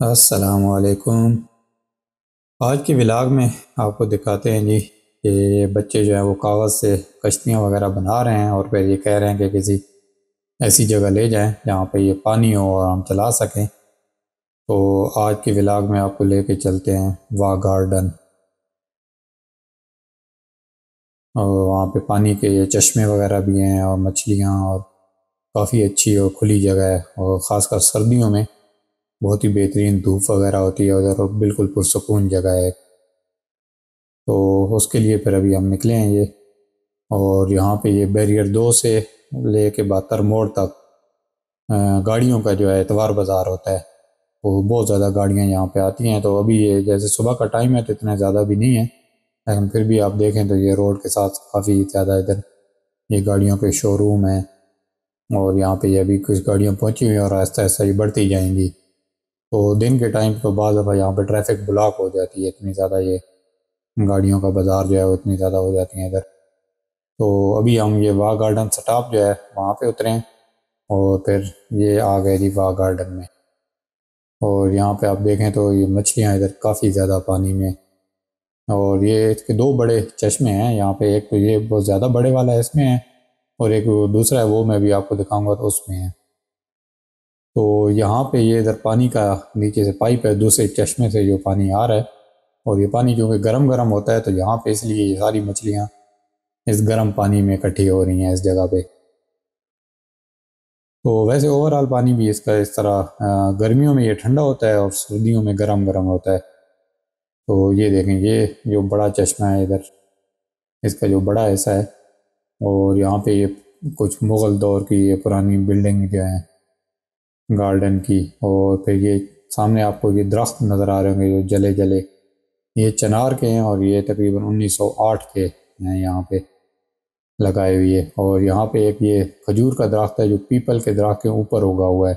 असलकुम आज के विलाग में आपको दिखाते हैं जी कि बच्चे जो हैं वो कागज़ से कश्तियाँ वगैरह बना रहे हैं और फिर ये कह रहे हैं कि किसी ऐसी जगह ले जाएं जहाँ पे ये पानी हो और हम चला सकें तो आज के विलाग में आपको ले कर चलते हैं वाह गार्डन और वहाँ पे पानी के चश्मे वगैरह भी हैं और मछलियाँ और काफ़ी अच्छी और खुली जगह है और ख़ासकर सर्दियों में बहुत ही बेहतरीन धूप वगैरह होती है उधर बिल्कुल पुरसकून जगह है तो उसके लिए फिर अभी हम निकले हैं ये और यहाँ पे ये बैरियर दो से ले के बहत्तर मोड़ तक गाड़ियों का जो है एतवार बाज़ार होता है तो बहुत ज़्यादा गाड़ियाँ यहाँ पे आती हैं तो अभी ये जैसे सुबह का टाइम है तो इतना ज़्यादा भी नहीं है लेकिन फिर भी आप देखें तो ये रोड के साथ काफ़ी ज़्यादा इधर ये गाड़ियों के शोरूम हैं और यहाँ पर ये अभी कुछ गाड़ियाँ पहुँची हुई हैं और आहिस्ता आहिस्ता ये बढ़ती जाएंगी तो दिन के टाइम तो बाद दफ़ा यहाँ पर ट्रैफिक ब्लॉक हो जाती है इतनी ज़्यादा ये गाड़ियों का बाज़ार जो है वो इतनी ज़्यादा हो जाती है इधर तो अभी हम ये वाह गार्डन स्टाप जो है वहाँ पे उतरे और फिर ये आ गए जी वाह गार्डन में और यहाँ पे आप देखें तो ये मछलियाँ इधर काफ़ी ज़्यादा पानी में और ये इसके दो बड़े चश्मे हैं यहाँ पे एक तो ये बहुत ज़्यादा बड़े वाला है इसमें है और एक दूसरा है वो मैं भी आपको दिखाऊंगा तो उसमें है तो यहाँ पे ये इधर पानी का नीचे से पाइप है दूसरे चश्मे से जो पानी आ रहा है और ये पानी क्योंकि गर्म गर्म होता है तो यहाँ पे इसलिए ये सारी मछलियाँ इस गर्म पानी में इकट्ठी हो रही हैं इस जगह पे तो वैसे ओवरऑल पानी भी इसका इस तरह गर्मियों में ये ठंडा होता है और सर्दियों में गर्म गर्म होता है तो ये देखें ये जो बड़ा चश्मा है इधर इसका जो बड़ा हिस्सा है और यहाँ पे ये कुछ मुग़ल दौर की ये पुरानी बिल्डिंग जो हैं गार्डन की और फिर ये सामने आपको ये दरख्त नज़र आ रहे होंगे जो जले जले ये चनार के हैं और ये तकरीबन 1908 के हैं यहाँ पे लगाए हुए और यहाँ पे एक ये खजूर का दरख्त है जो पीपल के दरख्त के ऊपर उगा हुआ है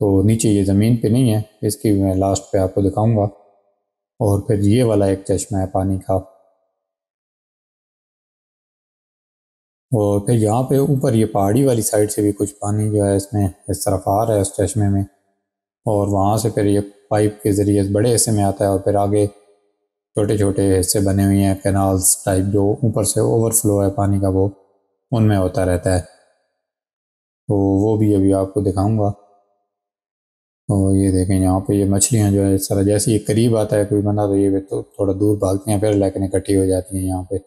तो नीचे ये ज़मीन पे नहीं है इसकी मैं लास्ट पे आपको दिखाऊंगा और फिर ये वाला एक चश्मा है पानी का और फिर यहाँ पे ऊपर ये पहाड़ी वाली साइड से भी कुछ पानी जो है इसमें इस तरफ आ रहा है उस चश्मे में और वहाँ से फिर ये पाइप के ज़रिए बड़े हिस्से में आता है और फिर आगे छोटे छोटे हिस्से बने हुए हैं कैनाल्स टाइप जो ऊपर से ओवरफ्लो है पानी का वो उनमें होता रहता है तो वो भी अभी आपको दिखाऊंगा तो ये देखें यहाँ पे ये मछलियाँ जो है इस तरह जैसे ये करीब आता है कोई बंदा तो ये तो थोड़ा दूर भागती हैं फिर लेकिन इकट्ठी हो जाती हैं यहाँ पर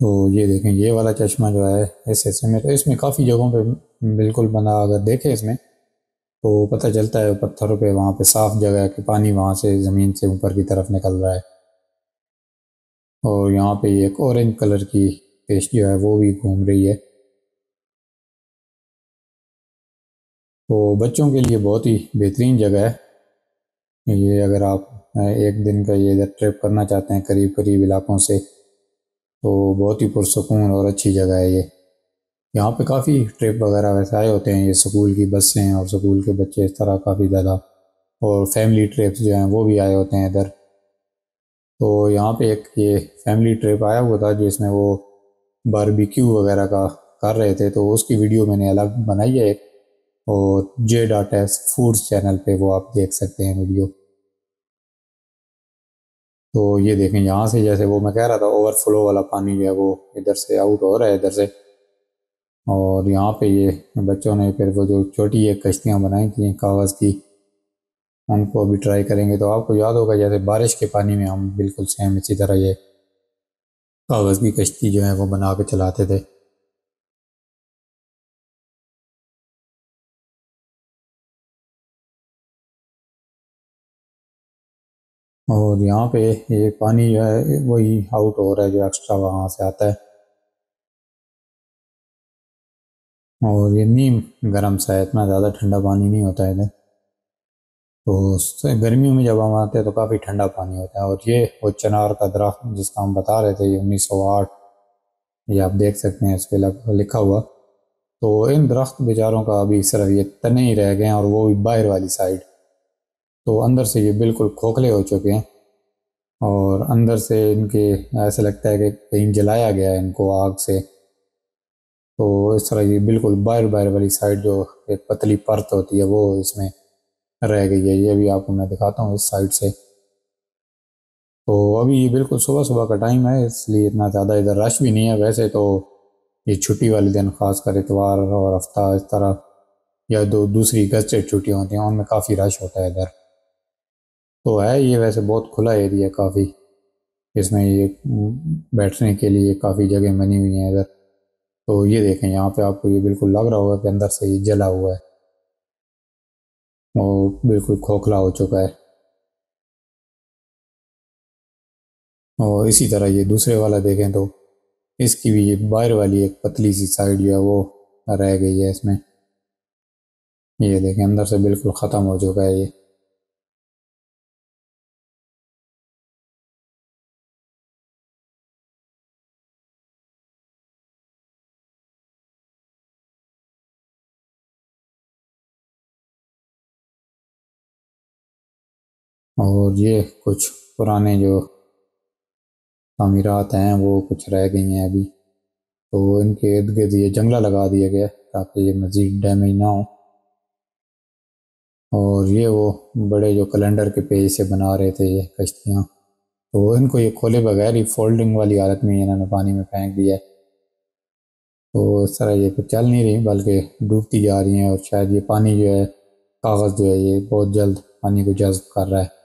तो ये देखें ये वाला चश्मा जो है इस हिस्से में तो इसमें काफ़ी जगहों पे बिल्कुल बना अगर देखे इसमें तो पता चलता है पत्थरों पे वहाँ पे साफ जगह है कि पानी वहाँ से ज़मीन से ऊपर की तरफ निकल रहा है और यहाँ पे एक ऑरेंज कलर की पेश जो है वो भी घूम रही है तो बच्चों के लिए बहुत ही बेहतरीन जगह है ये अगर आप एक दिन का ये ट्रिप करना चाहते हैं करीब करीब इलाकों से तो बहुत ही पुरसकून और अच्छी जगह है ये यहाँ पे काफ़ी ट्रिप वगैरह वैसे आए होते हैं ये स्कूल की बसें और स्कूल के बच्चे इस तरह काफ़ी ज़्यादा और फैमिली ट्रिप्स जो हैं वो भी आए होते हैं इधर तो यहाँ पे एक ये फैमिली ट्रिप आया हुआ था जिसमें वो बारबिक्यू वगैरह का कर रहे थे तो उसकी वीडियो मैंने अलग बनाई है एक और जे डाटा फूड्स चैनल पर वो आप देख सकते हैं वीडियो तो ये देखें यहाँ से जैसे वो मैं कह रहा था ओवरफ्लो वाला पानी जो है वो इधर से आउट हो रहा है इधर से और यहाँ पे ये बच्चों ने फिर वो जो छोटी ये कश्तियाँ बनाई थी कागज़ की उनको अभी ट्राई करेंगे तो आपको याद होगा जैसे बारिश के पानी में हम बिल्कुल सेम इसी तरह ये कागज़ की कश्ती जो है वो बना के चलाते थे और यहाँ पे ये पानी जो है वही आउट हो रहा है जो एक्स्ट्रा वहाँ से आता है और ये नीम गर्म सा है इतना ज़्यादा ठंडा पानी नहीं होता है इधर तो गर्मियों में जब हम आते हैं तो काफ़ी ठंडा पानी होता है और ये वो चनार का दरख्त जिसका हम बता रहे थे ये उन्नीस सौ आठ ये आप देख सकते हैं इस पर लिखा हुआ तो इन दरख्त बेचारों का अभी सिर्फ ये तने ही रह गए हैं और वो भी बाहर वाली साइड तो अंदर से ये बिल्कुल खोखले हो चुके हैं और अंदर से इनके ऐसे लगता है कि कहीं जलाया गया है इनको आग से तो इस तरह ये बिल्कुल बाहर बाहर वाली साइड जो एक पतली परत होती है वो इसमें रह गई है ये भी आपको मैं दिखाता हूँ इस साइड से तो अभी ये बिल्कुल सुबह सुबह का टाइम है इसलिए इतना ज़्यादा इधर रश भी नहीं है वैसे तो ये छुट्टी वाले दिन खास कर इतवार और हफ्ता इस तरह या दो दूसरी गजट छुट्टियाँ होती हैं उनमें काफ़ी रश होता है इधर तो है ये वैसे बहुत खुला एरिया काफ़ी इसमें ये बैठने के लिए काफ़ी जगह बनी हुई है इधर तो ये देखें यहाँ पे आपको ये बिल्कुल लग रहा होगा कि अंदर से ये जला हुआ है और बिल्कुल खोखला हो चुका है और इसी तरह ये दूसरे वाला देखें तो इसकी भी ये बाहर वाली एक पतली सी साइड जो है वो रह गई है इसमें ये देखें अंदर से बिल्कुल ख़त्म हो चुका है ये और ये कुछ पुराने जो तमीरत हैं वो कुछ रह गई हैं अभी तो इनके इर्द गिर्द ये जंगला लगा दिया गया ताकि ये मज़ीद डैमेज ना हो और ये वो बड़े जो कैलेंडर के पेज से बना रहे थे ये कश्तियाँ तो इनको ये खोले बगैर ही फोल्डिंग वाली हालत में इन्होंने पानी में फेंक दिया है तो इस तरह ये चल नहीं रही बल्कि डूबती जा रही हैं और शायद ये पानी जो है कागज़ जो है ये बहुत जल्द पानी को जज्ब कर रहा है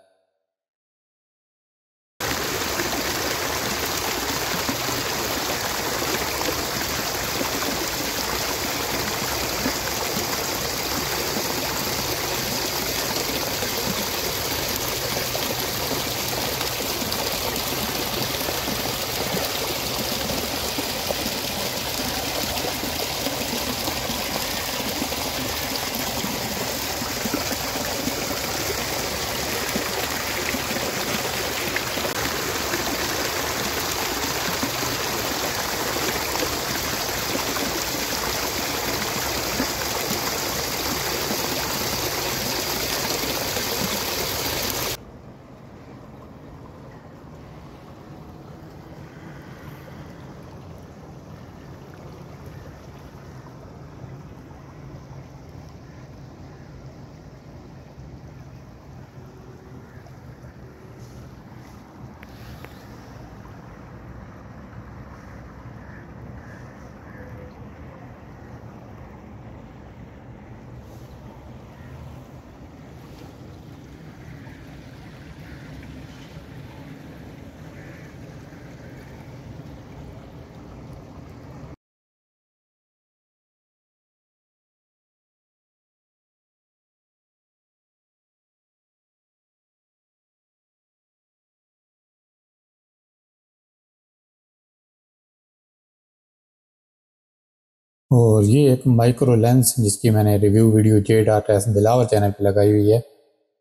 और ये एक माइक्रो लेंस जिसकी मैंने review video J dot S Bilawar channel पे लगाई हुई है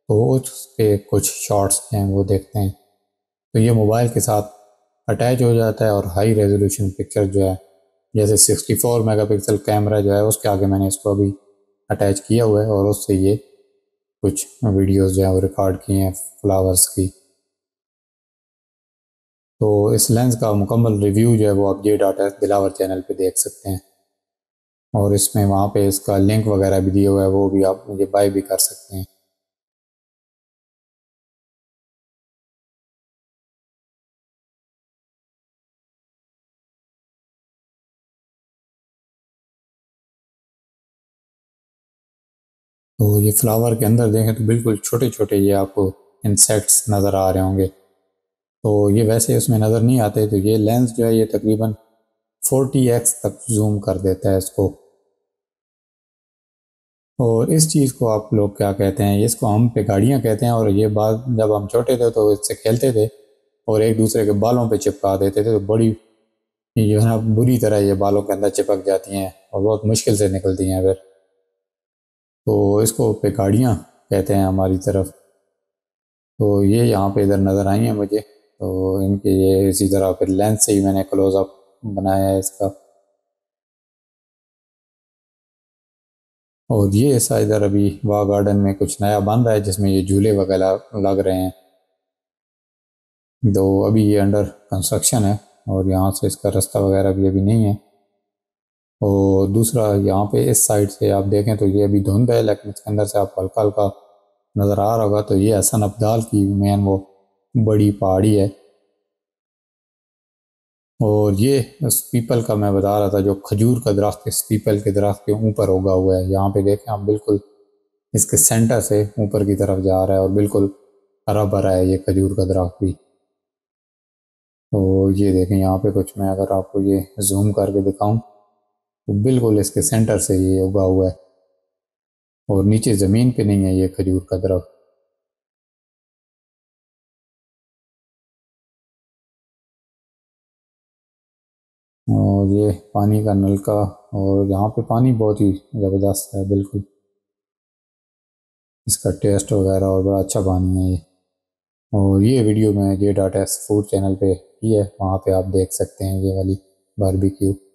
तो उसके कुछ शॉट्स हैं वो देखते हैं तो ये मोबाइल के साथ अटैच हो जाता है और हाई रेजोल्यूशन पिक्चर जो है जैसे 64 मेगापिक्सल कैमरा जो है उसके आगे मैंने इसको अभी अटैच किया हुआ है और उससे ये कुछ वीडियोज़ जो हैं वो रिकॉर्ड किए हैं फ्लावर्स की तो इस लेंस का मुकम्मल रिव्यू जो है वो आप J dot S Dilawar channel पर देख सकते हैं और इसमें वहाँ पे इसका लिंक वगैरह भी दिया हुआ है वो भी आप मुझे बाय भी कर सकते हैं तो ये फ्लावर के अंदर देखें तो बिल्कुल छोटे छोटे ये आपको इंसेक्ट्स नज़र आ रहे होंगे तो ये वैसे उसमें नज़र नहीं आते तो ये लेंस जो है ये तकरीबन 40x तक जूम कर देता है इसको और इस चीज़ को आप लोग क्या कहते हैं इसको हम गाड़ियाँ कहते हैं और ये बात जब हम छोटे थे तो इससे खेलते थे और एक दूसरे के बालों पे चिपका देते थे तो बड़ी जो है ना बुरी तरह ये बालों के अंदर चिपक जाती हैं और बहुत मुश्किल से निकलती हैं फिर तो इसको पिकाड़ियाँ कहते हैं हमारी तरफ तो ये यहाँ पर इधर नज़र आई हैं मुझे तो इनके ये इसी तरह फिर लेंथ से ही मैंने क्लोजअप बनाया है इसका और ये ऐसा इधर अभी वाह गार्डन में कुछ नया बन रहा है जिसमें ये झूले वगैरह लग रहे हैं तो अभी ये अंडर कंस्ट्रक्शन है और यहाँ से इसका रास्ता वगैरह भी अभी नहीं है और दूसरा यहाँ पे इस साइड से आप देखें तो ये अभी धुंध है लेकिन इसके अंदर से आपको हल्का हल्का नज़र आ रहा होगा तो ये हसन अब्दाल की मेन वो बड़ी पहाड़ी है और ये पीपल का मैं बता रहा था जो खजूर का दरख्त इस पीपल के दरख्त के ऊपर होगा हुआ है यहाँ पे देखें आप बिल्कुल इसके सेंटर से ऊपर की तरफ जा रहा है और बिल्कुल हरा भरा है ये खजूर का दरख्त भी तो ये देखें यहाँ पे कुछ मैं अगर आपको ये जूम करके दिखाऊं तो बिल्कुल इसके सेंटर से ये उगा हुआ है और नीचे ज़मीन पे नहीं है ये खजूर का दरख्त और ये पानी का नलका और यहाँ पे पानी बहुत ही ज़बरदस्त है बिल्कुल इसका टेस्ट वगैरह और बड़ा अच्छा पानी है ये और ये वीडियो मैं जे डाटा फूड चैनल पे ही है वहाँ पे आप देख सकते हैं ये वाली बारबेक्यू